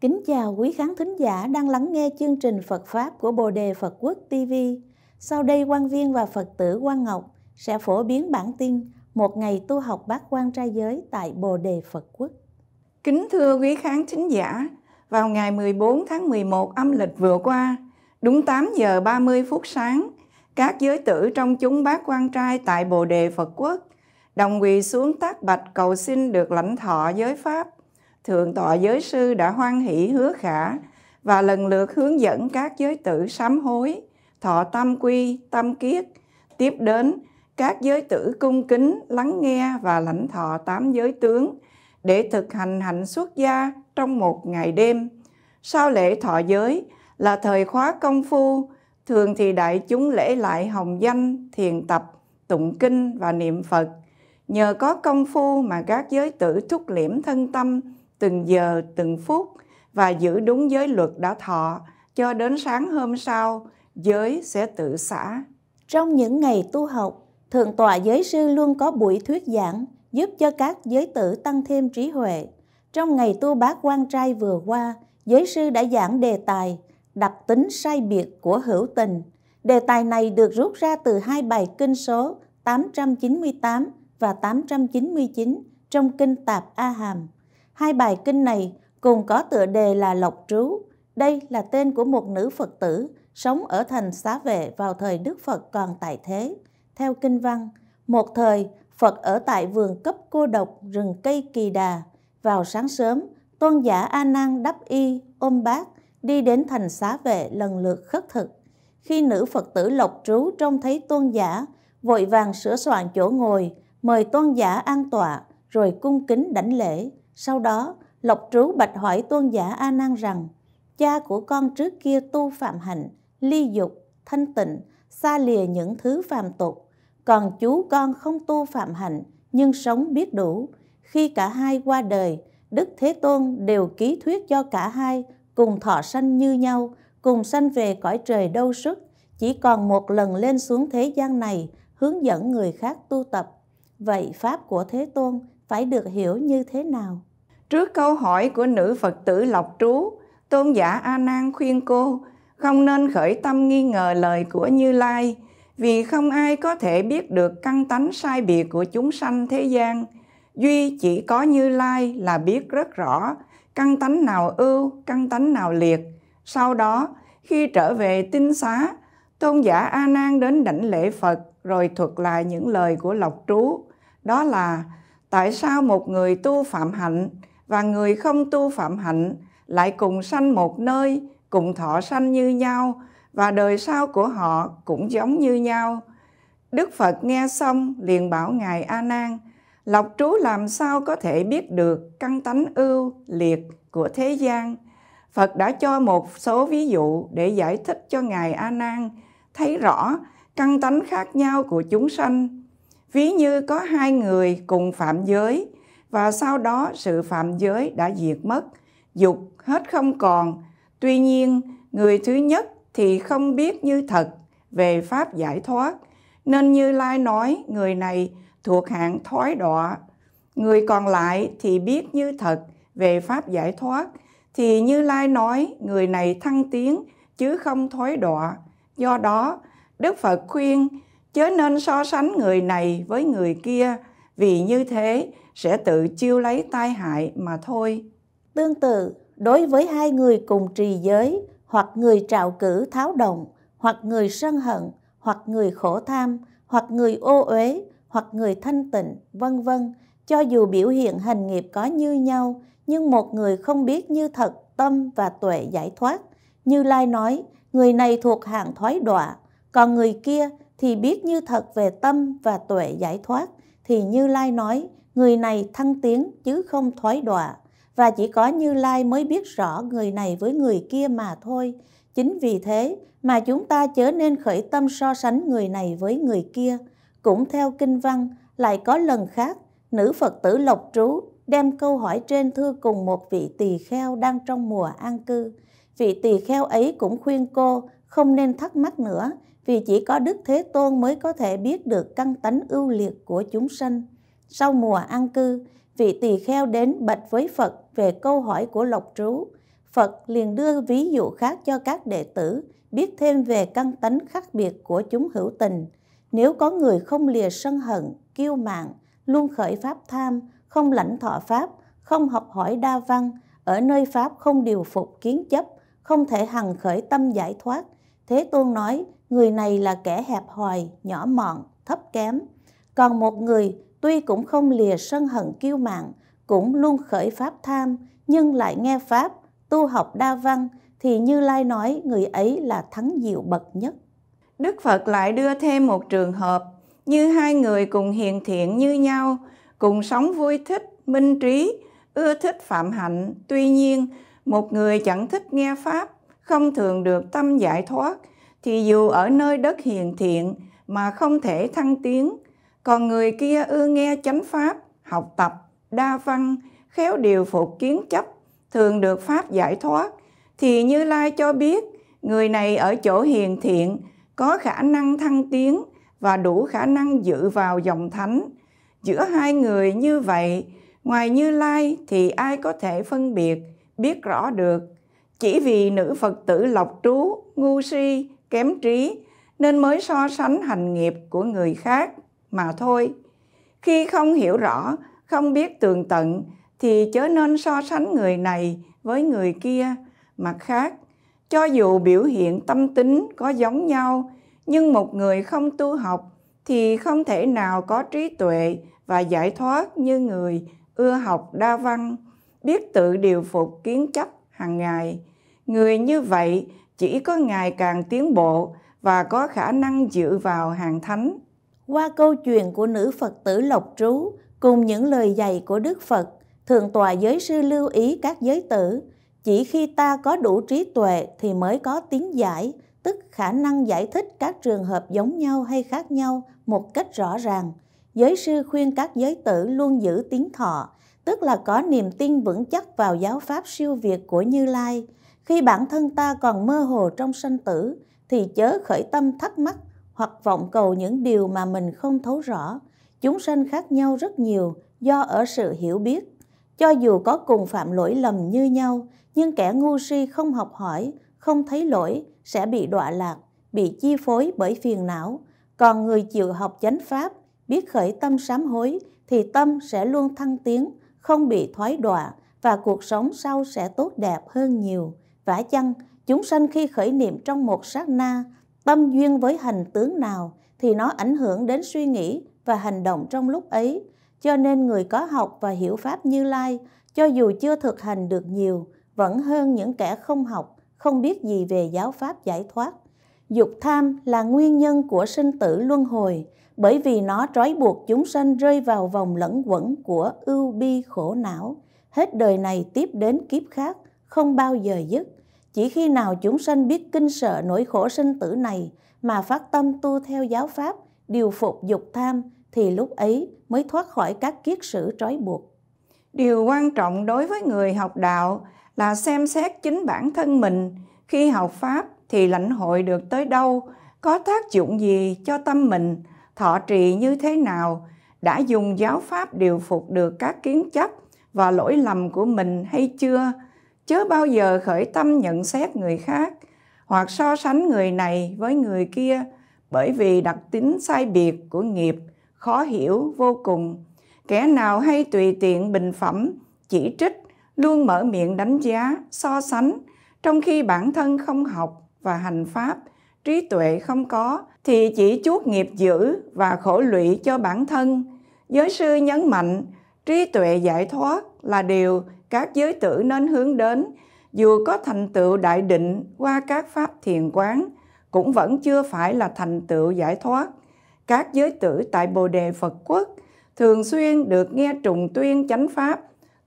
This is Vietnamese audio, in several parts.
Kính chào quý khán thính giả đang lắng nghe chương trình Phật Pháp của Bồ Đề Phật Quốc TV. Sau đây quan viên và Phật tử Quang Ngọc sẽ phổ biến bản tin một ngày tu học bát quan trai giới tại Bồ Đề Phật Quốc. Kính thưa quý khán thính giả, vào ngày 14 tháng 11 âm lịch vừa qua, đúng 8 giờ 30 phút sáng, các giới tử trong chúng bác quan trai tại Bồ Đề Phật Quốc đồng quỳ xuống tác bạch cầu xin được lãnh thọ giới Pháp. Thượng tọa giới sư đã hoan hỷ hứa khả và lần lượt hướng dẫn các giới tử sám hối, thọ tâm quy, tâm kiết, tiếp đến các giới tử cung kính lắng nghe và lãnh thọ tám giới tướng để thực hành hạnh xuất gia trong một ngày đêm. Sau lễ thọ giới là thời khóa công phu, thường thì đại chúng lễ lại hồng danh, thiền tập, tụng kinh và niệm Phật. Nhờ có công phu mà các giới tử thúc liễm thân tâm từng giờ từng phút và giữ đúng giới luật đã thọ cho đến sáng hôm sau giới sẽ tự xả. Trong những ngày tu học, Thượng tọa giới sư luôn có buổi thuyết giảng giúp cho các giới tử tăng thêm trí huệ. Trong ngày tu bác quan trai vừa qua, giới sư đã giảng đề tài đặc tính sai biệt của hữu tình. Đề tài này được rút ra từ hai bài kinh số 898 và 899 trong kinh Tạp A Hàm. Hai bài kinh này cùng có tựa đề là Lộc Trú. Đây là tên của một nữ Phật tử sống ở thành xá vệ vào thời Đức Phật còn tại thế theo kinh văn, một thời Phật ở tại vườn cấp cô độc rừng cây kỳ đà. Vào sáng sớm, tôn giả A Nan đắp y, ôm bác, đi đến thành xá vệ lần lượt khất thực. Khi nữ Phật tử Lộc Trú trông thấy tôn giả, vội vàng sửa soạn chỗ ngồi, mời tôn giả an tọa, rồi cung kính đảnh lễ. Sau đó, Lộc Trú bạch hỏi tôn giả A Nan rằng, cha của con trước kia tu phạm hạnh, ly dục, thanh tịnh, xa lìa những thứ phàm tục còn chú con không tu phạm hạnh nhưng sống biết đủ. Khi cả hai qua đời, Đức Thế Tôn đều ký thuyết cho cả hai cùng thọ sanh như nhau, cùng sanh về cõi trời đâu sức, chỉ còn một lần lên xuống thế gian này hướng dẫn người khác tu tập. Vậy Pháp của Thế Tôn phải được hiểu như thế nào? Trước câu hỏi của nữ Phật tử Lộc Trú, Tôn giả A Nan khuyên cô không nên khởi tâm nghi ngờ lời của Như Lai – vì không ai có thể biết được căn tánh sai biệt của chúng sanh thế gian duy chỉ có như lai là biết rất rõ căn tánh nào ưu căn tánh nào liệt sau đó khi trở về tinh xá tôn giả a nan đến đảnh lễ phật rồi thuật lại những lời của lộc trú đó là tại sao một người tu phạm hạnh và người không tu phạm hạnh lại cùng sanh một nơi cùng thọ sanh như nhau và đời sau của họ cũng giống như nhau. Đức Phật nghe xong liền bảo Ngài A Nan, Lộc trú làm sao có thể biết được căn tánh ưu liệt của thế gian? Phật đã cho một số ví dụ để giải thích cho Ngài A Nan thấy rõ căn tánh khác nhau của chúng sanh. Ví như có hai người cùng phạm giới và sau đó sự phạm giới đã diệt mất, dục hết không còn. Tuy nhiên, người thứ nhất thì không biết như thật về pháp giải thoát, nên Như Lai nói người này thuộc hạng thoái đọa. Người còn lại thì biết như thật về pháp giải thoát, thì Như Lai nói người này thăng tiến chứ không thoái đọa. Do đó, Đức Phật khuyên chớ nên so sánh người này với người kia vì như thế sẽ tự chiêu lấy tai hại mà thôi. Tương tự, đối với hai người cùng trì giới, hoặc người trạo cử tháo động, hoặc người sân hận, hoặc người khổ tham, hoặc người ô uế, hoặc người thanh tịnh, vân vân. Cho dù biểu hiện hành nghiệp có như nhau, nhưng một người không biết như thật tâm và tuệ giải thoát. Như Lai nói, người này thuộc hạng thoái đọa, còn người kia thì biết như thật về tâm và tuệ giải thoát, thì Như Lai nói, người này thăng tiến chứ không thoái đọa và chỉ có Như Lai mới biết rõ người này với người kia mà thôi. Chính vì thế mà chúng ta chớ nên khởi tâm so sánh người này với người kia. Cũng theo kinh văn, lại có lần khác, nữ Phật tử Lộc Trú đem câu hỏi trên thưa cùng một vị tỳ kheo đang trong mùa an cư. Vị tỳ kheo ấy cũng khuyên cô không nên thắc mắc nữa, vì chỉ có Đức Thế Tôn mới có thể biết được căn tánh ưu liệt của chúng sanh. Sau mùa an cư, vị tỳ kheo đến bạch với Phật về câu hỏi của Lộc Trú. Phật liền đưa ví dụ khác cho các đệ tử, biết thêm về căn tánh khác biệt của chúng hữu tình. Nếu có người không lìa sân hận, kiêu mạn, luôn khởi pháp tham, không lãnh thọ pháp, không học hỏi đa văn, ở nơi pháp không điều phục kiến chấp, không thể hằng khởi tâm giải thoát. Thế Tôn nói, người này là kẻ hẹp hòi, nhỏ mọn, thấp kém. Còn một người tuy cũng không lìa sân hận kiêu mạn, cũng luôn khởi pháp tham, nhưng lại nghe pháp, tu học đa văn, thì Như Lai nói người ấy là thắng diệu bậc nhất. Đức Phật lại đưa thêm một trường hợp, như hai người cùng hiền thiện như nhau, cùng sống vui thích, minh trí, ưa thích phạm hạnh. Tuy nhiên, một người chẳng thích nghe Pháp, không thường được tâm giải thoát, thì dù ở nơi đất hiền thiện mà không thể thăng tiến, còn người kia ưa nghe chánh pháp, học tập, đa văn, khéo điều phục kiến chấp, thường được pháp giải thoát, thì Như Lai cho biết người này ở chỗ hiền thiện, có khả năng thăng tiến và đủ khả năng dự vào dòng thánh. Giữa hai người như vậy, ngoài Như Lai thì ai có thể phân biệt, biết rõ được. Chỉ vì nữ Phật tử lộc trú, ngu si, kém trí, nên mới so sánh hành nghiệp của người khác mà thôi khi không hiểu rõ không biết tường tận thì chớ nên so sánh người này với người kia mặt khác cho dù biểu hiện tâm tính có giống nhau nhưng một người không tu học thì không thể nào có trí tuệ và giải thoát như người ưa học đa văn biết tự điều phục kiến chấp hàng ngày người như vậy chỉ có ngày càng tiến bộ và có khả năng dự vào hàng thánh qua câu chuyện của nữ Phật tử Lộc Trú cùng những lời dạy của Đức Phật, Thượng tòa giới sư lưu ý các giới tử, chỉ khi ta có đủ trí tuệ thì mới có tiếng giải, tức khả năng giải thích các trường hợp giống nhau hay khác nhau một cách rõ ràng. Giới sư khuyên các giới tử luôn giữ tiếng thọ, tức là có niềm tin vững chắc vào giáo pháp siêu việt của Như Lai. Khi bản thân ta còn mơ hồ trong sanh tử, thì chớ khởi tâm thắc mắc hoặc vọng cầu những điều mà mình không thấu rõ. Chúng sanh khác nhau rất nhiều do ở sự hiểu biết. Cho dù có cùng phạm lỗi lầm như nhau, nhưng kẻ ngu si không học hỏi, không thấy lỗi sẽ bị đọa lạc, bị chi phối bởi phiền não. Còn người chịu học chánh pháp, biết khởi tâm sám hối thì tâm sẽ luôn thăng tiến, không bị thoái đọa và cuộc sống sau sẽ tốt đẹp hơn nhiều. Vả chăng, chúng sanh khi khởi niệm trong một sát na tâm duyên với hình tướng nào thì nó ảnh hưởng đến suy nghĩ và hành động trong lúc ấy. Cho nên người có học và hiểu Pháp Như Lai, cho dù chưa thực hành được nhiều, vẫn hơn những kẻ không học, không biết gì về giáo Pháp giải thoát. Dục tham là nguyên nhân của sinh tử luân hồi, bởi vì nó trói buộc chúng sanh rơi vào vòng lẫn quẩn của ưu bi khổ não, hết đời này tiếp đến kiếp khác, không bao giờ dứt. Chỉ khi nào chúng sanh biết kinh sợ nỗi khổ sinh tử này mà phát tâm tu theo giáo pháp, điều phục dục tham thì lúc ấy mới thoát khỏi các kiết sử trói buộc. Điều quan trọng đối với người học đạo là xem xét chính bản thân mình, khi học pháp thì lãnh hội được tới đâu, có tác dụng gì cho tâm mình, thọ trì như thế nào, đã dùng giáo pháp điều phục được các kiến chấp và lỗi lầm của mình hay chưa? chớ bao giờ khởi tâm nhận xét người khác hoặc so sánh người này với người kia bởi vì đặc tính sai biệt của nghiệp khó hiểu vô cùng kẻ nào hay tùy tiện bình phẩm chỉ trích luôn mở miệng đánh giá so sánh trong khi bản thân không học và hành pháp trí tuệ không có thì chỉ chuốc nghiệp dữ và khổ lụy cho bản thân giới sư nhấn mạnh trí tuệ giải thoát là điều các giới tử nên hướng đến dù có thành tựu đại định qua các pháp thiền quán cũng vẫn chưa phải là thành tựu giải thoát các giới tử tại bồ đề phật quốc thường xuyên được nghe trùng tuyên chánh pháp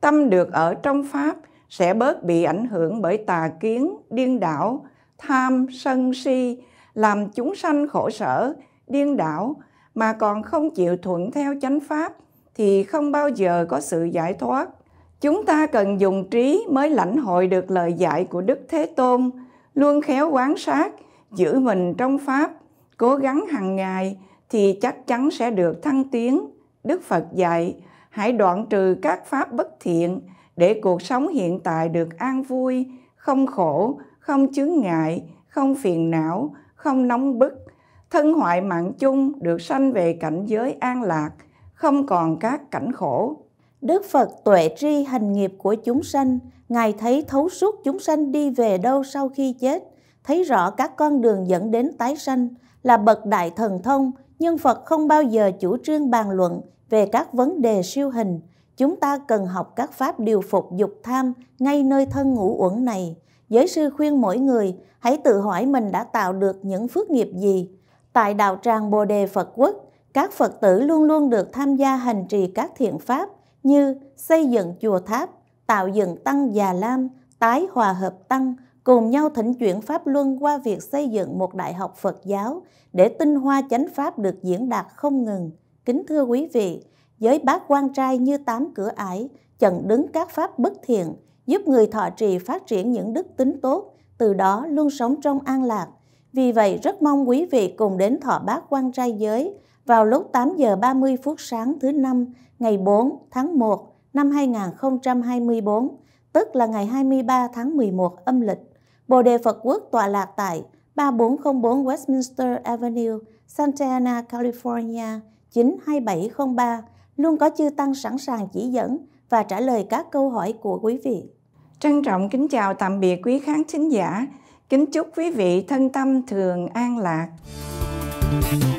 tâm được ở trong pháp sẽ bớt bị ảnh hưởng bởi tà kiến điên đảo tham sân si làm chúng sanh khổ sở điên đảo mà còn không chịu thuận theo chánh pháp thì không bao giờ có sự giải thoát Chúng ta cần dùng trí mới lãnh hội được lời dạy của Đức Thế Tôn, luôn khéo quán sát, giữ mình trong Pháp, cố gắng hàng ngày thì chắc chắn sẽ được thăng tiến. Đức Phật dạy, hãy đoạn trừ các pháp bất thiện để cuộc sống hiện tại được an vui, không khổ, không chướng ngại, không phiền não, không nóng bức. Thân hoại mạng chung được sanh về cảnh giới an lạc, không còn các cảnh khổ, Đức Phật tuệ tri hành nghiệp của chúng sanh, Ngài thấy thấu suốt chúng sanh đi về đâu sau khi chết, thấy rõ các con đường dẫn đến tái sanh, là bậc đại thần thông, nhưng Phật không bao giờ chủ trương bàn luận về các vấn đề siêu hình. Chúng ta cần học các pháp điều phục dục tham ngay nơi thân ngũ uẩn này. Giới sư khuyên mỗi người hãy tự hỏi mình đã tạo được những phước nghiệp gì. Tại đạo tràng Bồ Đề Phật Quốc, các Phật tử luôn luôn được tham gia hành trì các thiện pháp, như xây dựng chùa tháp, tạo dựng tăng già lam, tái hòa hợp tăng, cùng nhau thỉnh chuyển Pháp Luân qua việc xây dựng một đại học Phật giáo để tinh hoa chánh Pháp được diễn đạt không ngừng. Kính thưa quý vị, giới bác quan trai như tám cửa ải, chận đứng các Pháp bất thiện, giúp người thọ trì phát triển những đức tính tốt, từ đó luôn sống trong an lạc. Vì vậy rất mong quý vị cùng đến thọ bác quan trai giới, vào lúc 8 giờ 30 phút sáng thứ năm ngày 4 tháng 1 năm 2024, tức là ngày 23 tháng 11 âm lịch. Bồ Đề Phật Quốc tọa lạc tại 3404 Westminster Avenue, Santa Ana, California 92703 luôn có chư tăng sẵn sàng chỉ dẫn và trả lời các câu hỏi của quý vị. Trân trọng kính chào tạm biệt quý khán thính giả. Kính chúc quý vị thân tâm thường an lạc. Thank you.